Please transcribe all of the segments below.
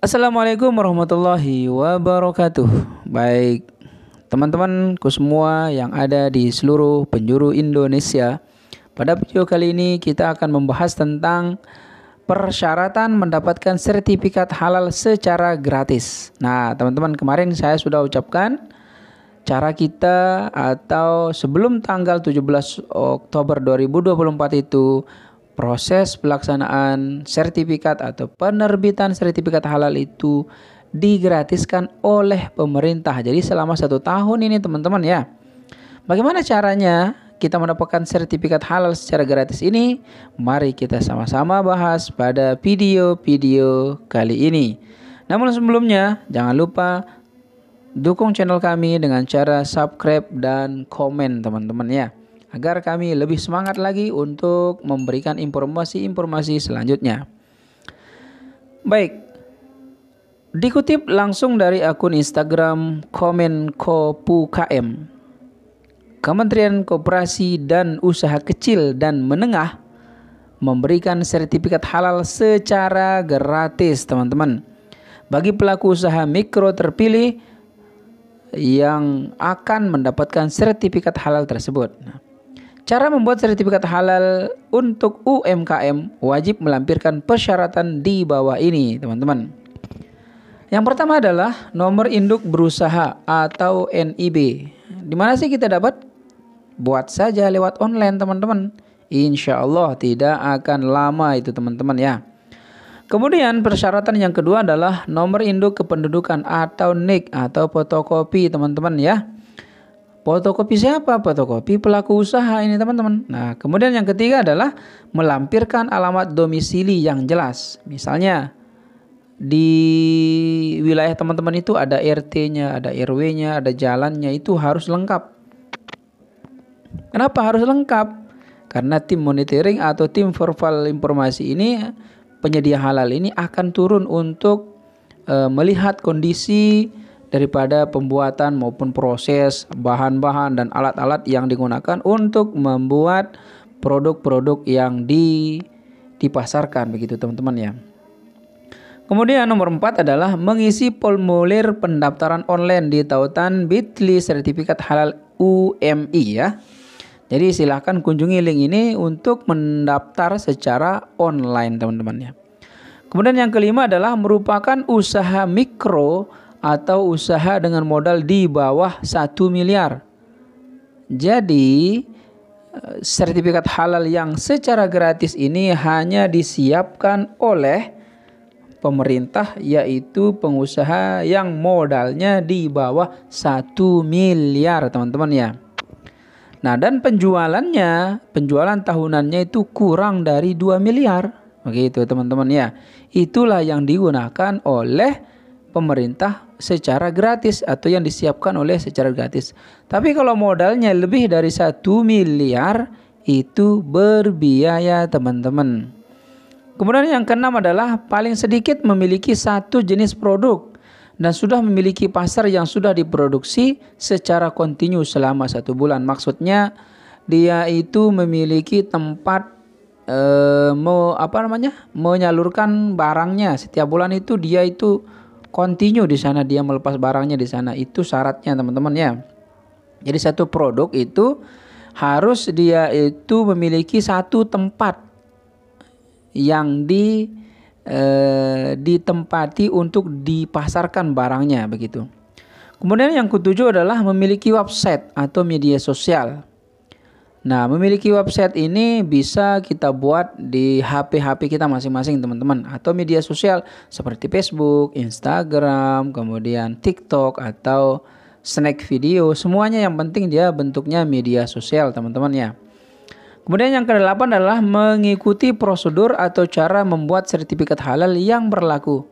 Assalamualaikum warahmatullahi wabarakatuh. Baik, teman-temanku semua yang ada di seluruh penjuru Indonesia. Pada video kali ini kita akan membahas tentang persyaratan mendapatkan sertifikat halal secara gratis. Nah, teman-teman kemarin saya sudah ucapkan cara kita atau sebelum tanggal 17 Oktober 2024 itu proses pelaksanaan sertifikat atau penerbitan sertifikat halal itu digratiskan oleh pemerintah. Jadi selama satu tahun ini teman-teman ya. Bagaimana caranya kita mendapatkan sertifikat halal secara gratis ini? Mari kita sama-sama bahas pada video-video kali ini. Namun sebelumnya jangan lupa dukung channel kami dengan cara subscribe dan komen teman-teman ya agar kami lebih semangat lagi untuk memberikan informasi-informasi selanjutnya. Baik, dikutip langsung dari akun Instagram Komenko KM. Kementerian Koperasi dan Usaha Kecil dan Menengah memberikan sertifikat halal secara gratis, teman-teman. Bagi pelaku usaha mikro terpilih yang akan mendapatkan sertifikat halal tersebut. Nah, Cara membuat sertifikat halal untuk UMKM wajib melampirkan persyaratan di bawah ini, teman-teman. Yang pertama adalah nomor induk berusaha atau NIB. Di mana sih kita dapat? Buat saja lewat online, teman-teman. Insya Allah tidak akan lama itu, teman-teman ya. Kemudian persyaratan yang kedua adalah nomor induk kependudukan atau NIK atau fotokopi, teman-teman ya. Fotokopi siapa? Fotokopi pelaku usaha ini teman-teman. Nah, kemudian yang ketiga adalah melampirkan alamat domisili yang jelas. Misalnya di wilayah teman-teman itu ada RT-nya, ada RW-nya, ada jalannya, itu harus lengkap. Kenapa harus lengkap? Karena tim monitoring atau tim verbal informasi ini penyedia halal ini akan turun untuk e, melihat kondisi daripada pembuatan maupun proses bahan-bahan dan alat-alat yang digunakan untuk membuat produk-produk yang di dipasarkan begitu teman-teman ya. Kemudian nomor 4 adalah mengisi formulir pendaftaran online di tautan Bitly sertifikat halal UMI ya. Jadi silahkan kunjungi link ini untuk mendaftar secara online teman-teman ya. Kemudian yang kelima adalah merupakan usaha mikro atau usaha dengan modal di bawah 1 miliar. Jadi, eh, sertifikat halal yang secara gratis ini hanya disiapkan oleh pemerintah yaitu pengusaha yang modalnya di bawah 1 miliar, teman-teman ya. Nah, dan penjualannya, penjualan tahunannya itu kurang dari 2 miliar. Begitu, teman-teman ya. Itulah yang digunakan oleh pemerintah secara gratis atau yang disiapkan oleh secara gratis. Tapi kalau modalnya lebih dari satu miliar itu berbiaya teman-teman. Kemudian yang keenam adalah paling sedikit memiliki satu jenis produk dan sudah memiliki pasar yang sudah diproduksi secara kontinu selama satu bulan. Maksudnya dia itu memiliki tempat eh, me, apa namanya menyalurkan barangnya setiap bulan itu dia itu continue di sana dia melepas barangnya di sana itu syaratnya teman-teman ya. Jadi satu produk itu harus dia itu memiliki satu tempat yang di eh, ditempati untuk dipasarkan barangnya begitu. Kemudian yang ketujuh adalah memiliki website atau media sosial. Nah, memiliki website ini bisa kita buat di HP-HP kita masing-masing, teman-teman, atau media sosial seperti Facebook, Instagram, kemudian TikTok atau snack video. Semuanya yang penting dia bentuknya media sosial, teman-teman ya. Kemudian yang kedelapan adalah mengikuti prosedur atau cara membuat sertifikat halal yang berlaku.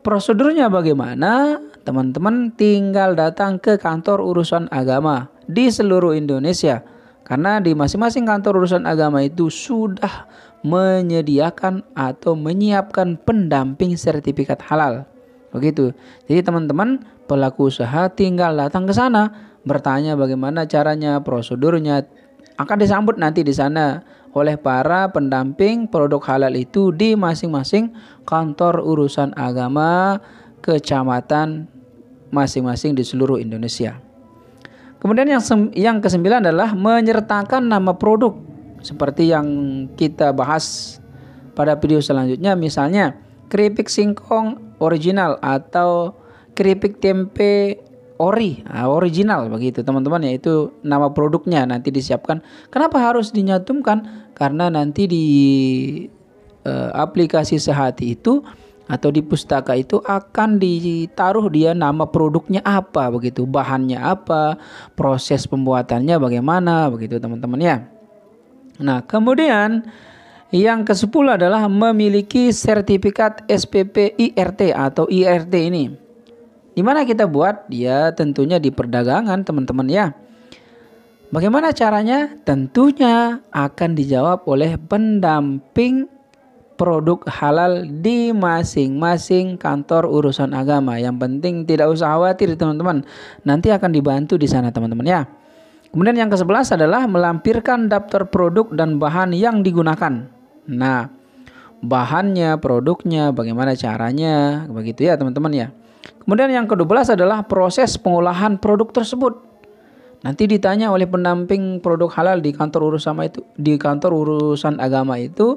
Prosedurnya bagaimana? Teman-teman tinggal datang ke kantor urusan agama di seluruh Indonesia karena di masing-masing kantor urusan agama itu sudah menyediakan atau menyiapkan pendamping sertifikat halal. Begitu. Jadi teman-teman pelaku usaha tinggal datang ke sana, bertanya bagaimana caranya, prosedurnya, akan disambut nanti di sana oleh para pendamping produk halal itu di masing-masing kantor urusan agama kecamatan masing-masing di seluruh Indonesia. Kemudian yang yang kesembilan adalah menyertakan nama produk seperti yang kita bahas pada video selanjutnya misalnya keripik singkong original atau keripik tempe ori ah, original begitu teman-teman ya itu nama produknya nanti disiapkan kenapa harus dinyatumkan? karena nanti di e, aplikasi sehati itu atau di pustaka itu akan ditaruh dia nama produknya apa begitu, bahannya apa, proses pembuatannya bagaimana begitu teman-teman ya. Nah, kemudian yang ke-10 adalah memiliki sertifikat SPP IRT atau IRT ini. Di mana kita buat? Ya, tentunya di perdagangan, teman-teman ya. Bagaimana caranya? Tentunya akan dijawab oleh pendamping produk halal di masing-masing kantor urusan agama. Yang penting tidak usah khawatir teman-teman. Nanti akan dibantu di sana teman-teman ya. Kemudian yang ke-11 adalah melampirkan daftar produk dan bahan yang digunakan. Nah, bahannya, produknya, bagaimana caranya, begitu ya teman-teman ya. Kemudian yang ke-12 adalah proses pengolahan produk tersebut. Nanti ditanya oleh pendamping produk halal di kantor urusan itu, di kantor urusan agama itu,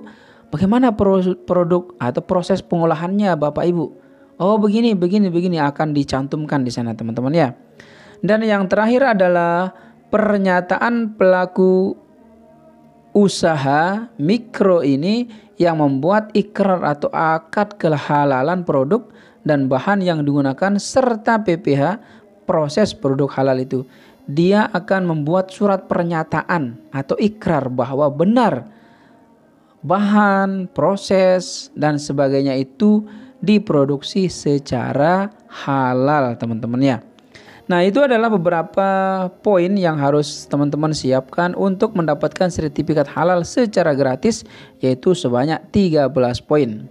Bagaimana produk atau proses pengolahannya Bapak Ibu? Oh begini, begini, begini akan dicantumkan di sana teman-teman ya. Dan yang terakhir adalah pernyataan pelaku usaha mikro ini yang membuat ikrar atau akad kehalalan produk dan bahan yang digunakan serta PPH proses produk halal itu. Dia akan membuat surat pernyataan atau ikrar bahwa benar bahan, proses, dan sebagainya itu diproduksi secara halal teman-teman ya. Nah itu adalah beberapa poin yang harus teman-teman siapkan untuk mendapatkan sertifikat halal secara gratis yaitu sebanyak 13 poin.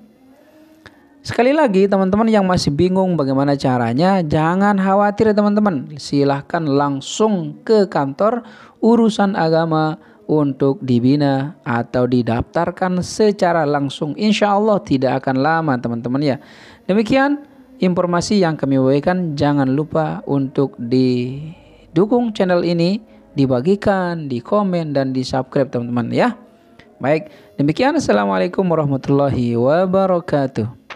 Sekali lagi teman-teman yang masih bingung bagaimana caranya jangan khawatir teman-teman silahkan langsung ke kantor urusan agama untuk dibina atau didaftarkan secara langsung. Insya Allah tidak akan lama teman-teman ya. Demikian informasi yang kami bagikan. Jangan lupa untuk didukung channel ini, dibagikan, di komen, dan di subscribe teman-teman ya. Baik, demikian. Assalamualaikum warahmatullahi wabarakatuh.